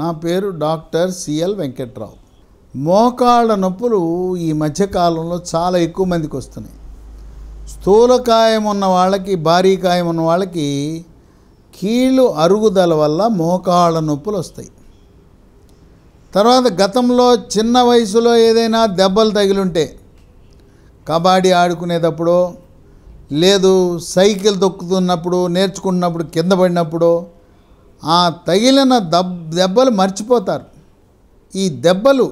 నా పేరు doctor CL Venkatrao మోకాళ్ళ నొప్పులు ఈ మధ్యకాలంలో చాలా ఎక్కువ మందికి వస్తున్నాయి స్థూలకాయం ఉన్న వాళ్ళకి భారీ కాయం ఉన్న వాళ్ళకి కీళ్ళు అరుగుదల వల్ల మోకాళ్ళ నొప్పులు వస్తాయి తర్వాత గతంలో చిన్న వయసులో ఏదైనా దెబ్బలు తగిలింటే కబడ్డీ ఆడుకునేటప్పుడు లేదు సైకిల్ తొక్కుతున్నప్పుడు నేర్చుకున్నప్పుడు కింద పడినప్పుడు ఆ తగిలిన దబ్ దెబ్బలు మర్చిపోతారు ఈ దెబ్బలు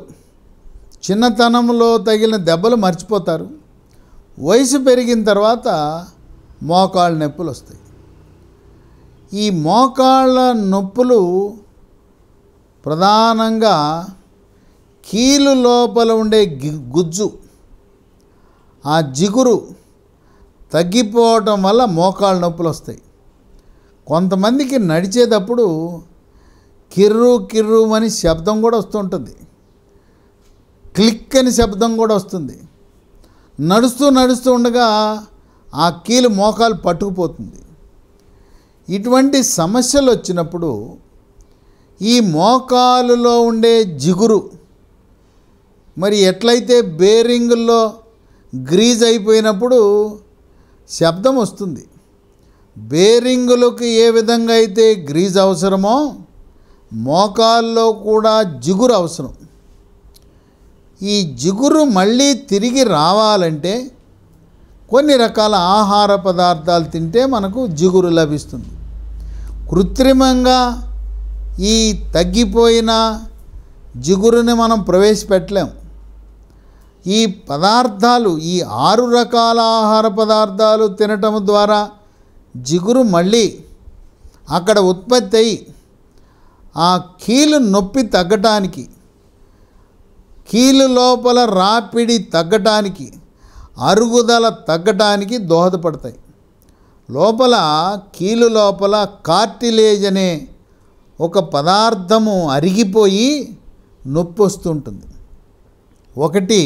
చిన్నతనంలో తగిలిన దెబ్బలు మర్చిపోతారు వయసు పెరిగిన తర్వాత మోకాళ్ళ నొప్పులు వస్తాయి ఈ మోకాళ్ళ నొప్పులు ప్రధానంగా కీలు లోపల ఉండే గుజ్జు ఆ జిగురు తగ్గిపోవటం వల్ల మోకాళ్ళ నొప్పులు వస్తాయి కొంతమందికి నడిచేటప్పుడు కిర్రు కిర్రు అని శబ్దం కూడా వస్తుంటుంది క్లిక్ అని శబ్దం కూడా వస్తుంది నడుస్తూ నడుస్తూ ఉండగా ఆ కీలు మోకాలు పట్టుకుపోతుంది ఇటువంటి సమస్యలు వచ్చినప్పుడు ఈ మోకాలులో ఉండే జిగురు మరి ఎట్లయితే బేరింగుల్లో గ్రీజ్ అయిపోయినప్పుడు శబ్దం వస్తుంది బేరింగులకు ఏ విధంగా అయితే గ్రీజ్ అవసరమో మోకాల్లో కూడా జిగురు అవసరం ఈ జిగురు మళ్ళీ తిరిగి రావాలంటే కొన్ని రకాల ఆహార పదార్థాలు తింటే మనకు జిగురు లభిస్తుంది కృత్రిమంగా ఈ తగ్గిపోయిన జిగురుని మనం ప్రవేశపెట్టలేం ఈ పదార్థాలు ఈ ఆరు రకాల ఆహార పదార్థాలు తినటం ద్వారా జిగురు మళ్ళీ అక్కడ ఉత్పత్తి అయి ఆ కీలు నొప్పి తగ్గటానికి కీలు లోపల రాపిడి తగ్గటానికి అరుగుదల తగ్గటానికి దోహదపడతాయి లోపల కీలు లోపల కార్టిలేజ్ అనే ఒక పదార్థము అరిగిపోయి నొప్పి వస్తుంటుంది ఒకటి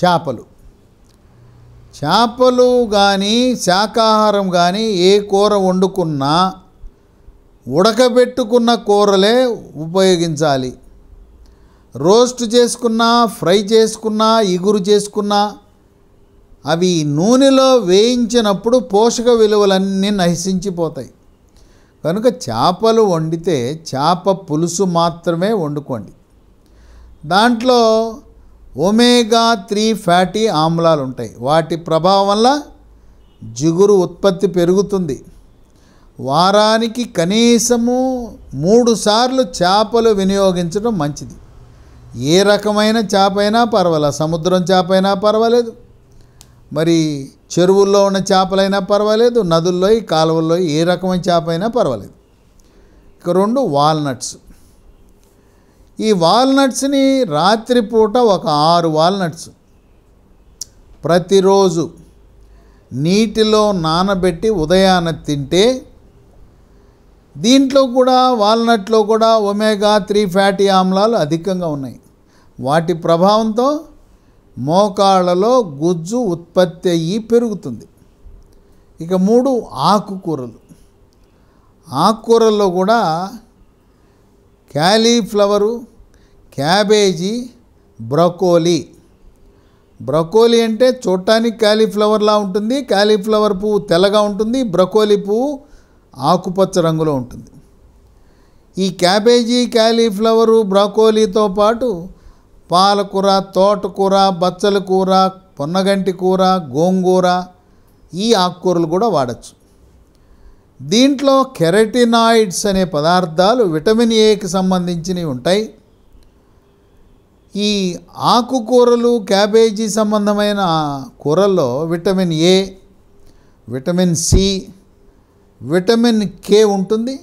చేపలు చేపలు కానీ శాకాహారం కానీ ఏ కూర వండుకున్నా ఉడకబెట్టుకున్న కూరలే ఉపయోగించాలి రోస్ట్ చేసుకున్నా ఫ్రై చేసుకున్నా ఇగురు చేసుకున్నా అవి నూనెలో వేయించినప్పుడు పోషక విలువలన్నీ నశించిపోతాయి కనుక చేపలు వండితే చేప పులుసు మాత్రమే వండుకోండి దాంట్లో ఒమేగా త్రీ ఫ్యాటీ ఆమ్లాలు ఉంటాయి వాటి ప్రభావం వల్ల జిగురు ఉత్పత్తి పెరుగుతుంది వారానికి కనీసము మూడు సార్లు చేపలు వినియోగించడం మంచిది ఏ రకమైన చేప అయినా పర్వాలేదు సముద్రం చేప అయినా పర్వాలేదు మరి చెరువుల్లో ఉన్న చేపలైనా పర్వాలేదు నదుల్లో కాలువల్లో ఏ రకమైన చేప అయినా పర్వాలేదు ఇక రెండు వాల్నట్స్ ఈ వాల్నట్స్ని రాత్రిపూట ఒక ఆరు వాల్నట్స్ ప్రతిరోజు నీటిలో నానబెట్టి ఉదయాన తింటే దీంట్లో కూడా వాల్నట్లో కూడా ఒమేగా త్రీ ఫ్యాటీ ఆమ్లాలు అధికంగా ఉన్నాయి వాటి ప్రభావంతో మోకాళ్ళలో గుజ్జు ఉత్పత్తి అయ్యి పెరుగుతుంది ఇక మూడు ఆకుకూరలు ఆకుకూరల్లో కూడా క్యాలీఫ్లవరు క్యాబేజీ బ్రకోలీ బ్రకోలీ అంటే చూడటానికి క్యాలీఫ్లవర్లా ఉంటుంది క్యాలీఫ్లవర్ పువ్వు తెల్లగా ఉంటుంది బ్రకోలీ పువ్వు ఆకుపచ్చ రంగులో ఉంటుంది ఈ క్యాబేజీ క్యాలీఫ్లవరు బ్రకోలీతో పాటు పాలకూర తోటకూర బచ్చల కూర పొన్నగంటి కూర గోంగూర ఈ ఆకుకూరలు కూడా వాడచ్చు దీంట్లో కెరటినాయిడ్స్ అనే పదార్థాలు విటమిన్ ఏకి సంబంధించినవి ఉంటాయి ఈ ఆకుకూరలు క్యాబేజీ సంబంధమైన కూరల్లో vitamin A vitamin C vitamin K ఉంటుంది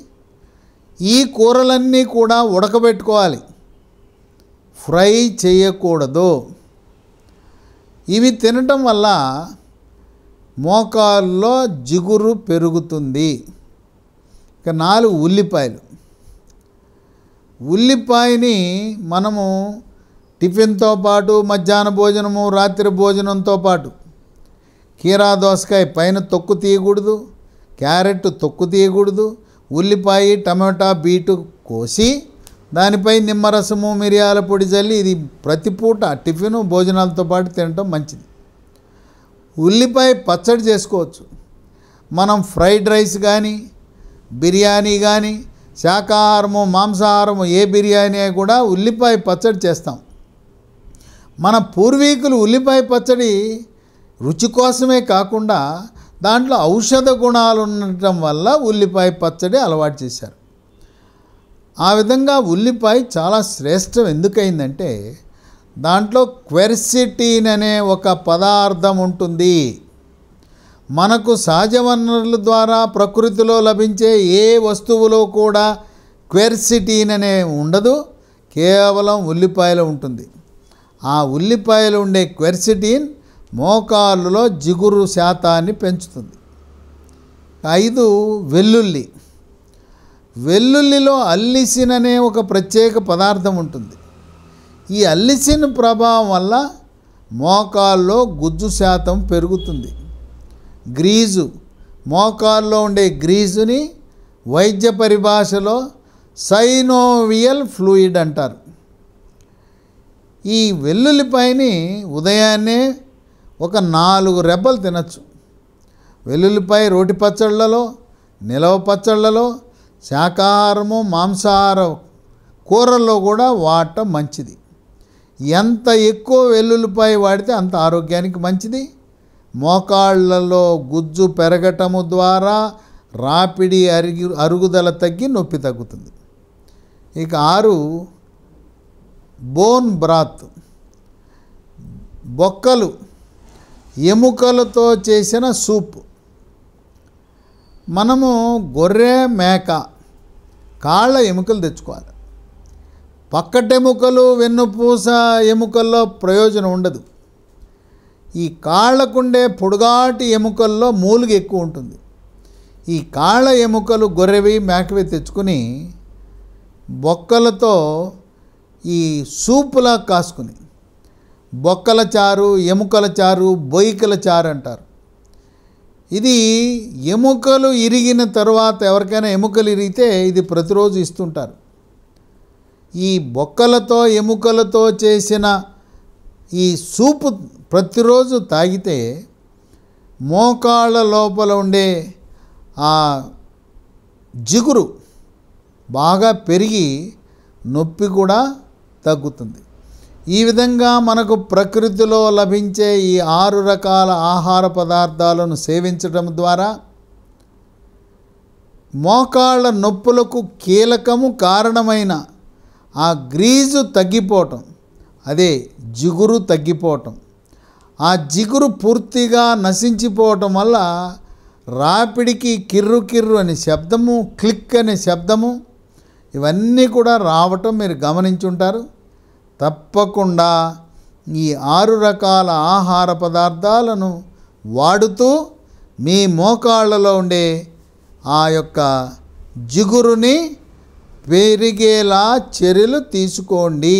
ఈ కూరలన్నీ కూడా ఉడకబెట్టుకోవాలి ఫ్రై చేయకూడదు ఇవి తినటం వల్ల మోకాల్లో జిగురు పెరుగుతుంది ఇక నాలుగు ఉల్లిపాయలు ఉల్లిపాయని మనము టిఫిన్తో పాటు మధ్యాహ్న భోజనము రాత్రి భోజనంతో పాటు కీరా దోసకాయ పైన తొక్కు తీయకూడదు క్యారెట్ తొక్కు తీయకూడదు ఉల్లిపాయ టమాటా బీటు కోసి దానిపై నిమ్మరసము మిరియాల పొడి చల్లి ఇది ప్రతి పూట టిఫిను భోజనాలతో పాటు తినటం మంచిది ఉల్లిపాయ పచ్చడి చేసుకోవచ్చు మనం ఫ్రైడ్ రైస్ కానీ బిర్యానీ కానీ శాకాహారము మాంసాహారము ఏ బిర్యానీ కూడా ఉల్లిపాయ పచ్చడి చేస్తాం మన పూర్వీకులు ఉల్లిపాయ పచ్చడి రుచి కోసమే కాకుండా దాంట్లో ఔషధ గుణాలు ఉండటం వల్ల ఉల్లిపాయ పచ్చడి అలవాటు చేశారు ఆ విధంగా ఉల్లిపాయ చాలా శ్రేష్టం ఎందుకైందంటే దాంట్లో క్వెర్సిటీన్ అనే ఒక పదార్థం ఉంటుంది మనకు సహజ వనరుల ద్వారా ప్రకృతిలో లభించే ఏ వస్తువులో కూడా క్వెర్సిటీన్ అనే ఉండదు కేవలం ఉల్లిపాయలు ఉంటుంది ఆ ఉల్లిపాయలు ఉండే క్వెర్సిటీన్ మోకాళ్ళలో జిగురు శాతాన్ని పెంచుతుంది ఐదు వెల్లుల్లి వెల్లుల్లిలో అల్లిసిన్ అనే ఒక ప్రత్యేక పదార్థం ఉంటుంది ఈ అల్లిసిన ప్రభావం వల్ల మోకాల్లో గుజ్జు శాతం పెరుగుతుంది గ్రీజు మోకాల్లో ఉండే గ్రీజుని వైద్య పరిభాషలో సైనోవియల్ ఫ్లూయిడ్ అంటారు ఈ వెల్లుల్లిపాయని ఉదయాన్నే ఒక నాలుగు రెబ్బలు తినచ్చు వెల్లుల్లిపాయ రోటి పచ్చళ్ళలో నిలవ పచ్చళ్ళలో శాకాహారము మాంసాహార కూరల్లో కూడా వాడటం మంచిది ఎంత ఎక్కువ వెల్లుల్లిపాయ వాడితే అంత ఆరోగ్యానికి మంచిది మోకాళ్లలో గుజ్జు పెరగటము ద్వారా రాపిడి అరిగి అరుగుదల తగ్గి నొప్పి తగ్గుతుంది ఇక ఆరు బోన్ బ్రాత్ బొక్కలు ఎముకలతో చేసిన సూప్ మనము గొర్రె మేక కాళ్ళ ఎముకలు తెచ్చుకోవాలి పక్కటెముకలు వెన్నుపూస ఎముకల్లో ప్రయోజనం ఉండదు ఈ కాళ్లకుండే పొడుగాటి ఎముకల్లో మూలుగ ఎక్కువ ఉంటుంది ఈ కాళ్ళ ఎముకలు గొర్రెవి మేకవి తెచ్చుకుని బొక్కలతో ఈ సూపులా కాసుకుని బొక్కల చారు ఎముకల చారు బొయికల చారు అంటారు ఇది ఎముకలు ఇరిగిన తర్వాత ఎవరికైనా ఎముకలు ఇరిగితే ఇది ప్రతిరోజు ఇస్తుంటారు ఈ బొక్కలతో ఎముకలతో చేసిన ఈ సూపు ప్రతిరోజు తాగితే మోకాళ్ళ లోపల ఉండే ఆ జిగురు బాగా పెరిగి నొప్పి కూడా తగ్గుతుంది ఈ విధంగా మనకు ప్రకృతిలో లభించే ఈ ఆరు రకాల ఆహార పదార్థాలను సేవించడం ద్వారా మోకాళ్ళ నొప్పులకు కీలకము కారణమైన ఆ గ్రీజు తగ్గిపోవటం అదే జిగురు తగ్గిపోవటం ఆ జిగురు పూర్తిగా నశించిపోవటం వల్ల రాపిడికి కిర్రు కిర్రు అనే శబ్దము క్లిక్ అనే శబ్దము ఇవన్నీ కూడా రావటం మీరు గమనించుంటారు తప్పకుండా ఈ ఆరు రకాల ఆహార పదార్థాలను వాడుతూ మీ మోకాళ్ళలో ఉండే ఆ యొక్క జిగురుని పెరిగేలా చర్యలు తీసుకోండి